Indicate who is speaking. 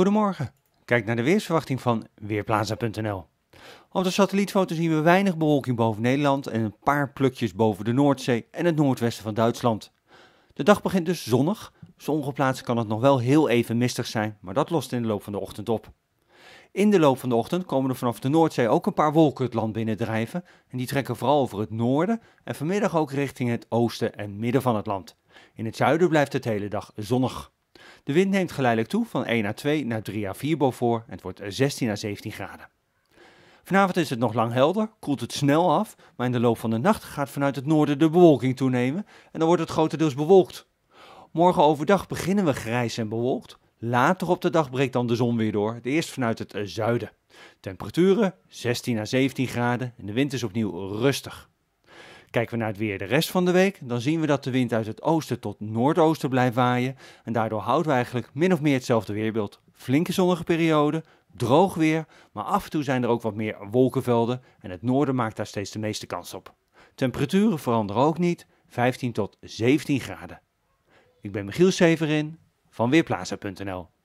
Speaker 1: Goedemorgen. Kijk naar de weersverwachting van Weerplaza.nl. Op de satellietfoto zien we weinig bewolking boven Nederland en een paar plukjes boven de Noordzee en het noordwesten van Duitsland. De dag begint dus zonnig. Sommige plaatsen kan het nog wel heel even mistig zijn, maar dat lost in de loop van de ochtend op. In de loop van de ochtend komen er vanaf de Noordzee ook een paar wolken het land binnendrijven. En die trekken vooral over het noorden en vanmiddag ook richting het oosten en midden van het land. In het zuiden blijft het hele dag zonnig. De wind neemt geleidelijk toe van 1 naar 2 naar 3 à 4 Beaufort en het wordt 16 eh, à 17 graden. Vanavond is het nog lang helder, koelt het snel af, maar in de loop van de nacht gaat vanuit het noorden de bewolking toenemen en dan wordt het grotendeels bewolkt. Morgen overdag beginnen we grijs en bewolkt. Later op de dag breekt dan de zon weer door, het eerst vanuit het eh, zuiden. Temperaturen 16 à 17 graden en de wind is opnieuw rustig. Kijken we naar het weer de rest van de week, dan zien we dat de wind uit het oosten tot noordoosten blijft waaien. En daardoor houden we eigenlijk min of meer hetzelfde weerbeeld. Flinke zonnige periode, droog weer, maar af en toe zijn er ook wat meer wolkenvelden. En het noorden maakt daar steeds de meeste kans op. Temperaturen veranderen ook niet, 15 tot 17 graden. Ik ben Michiel Severin van Weerplaza.nl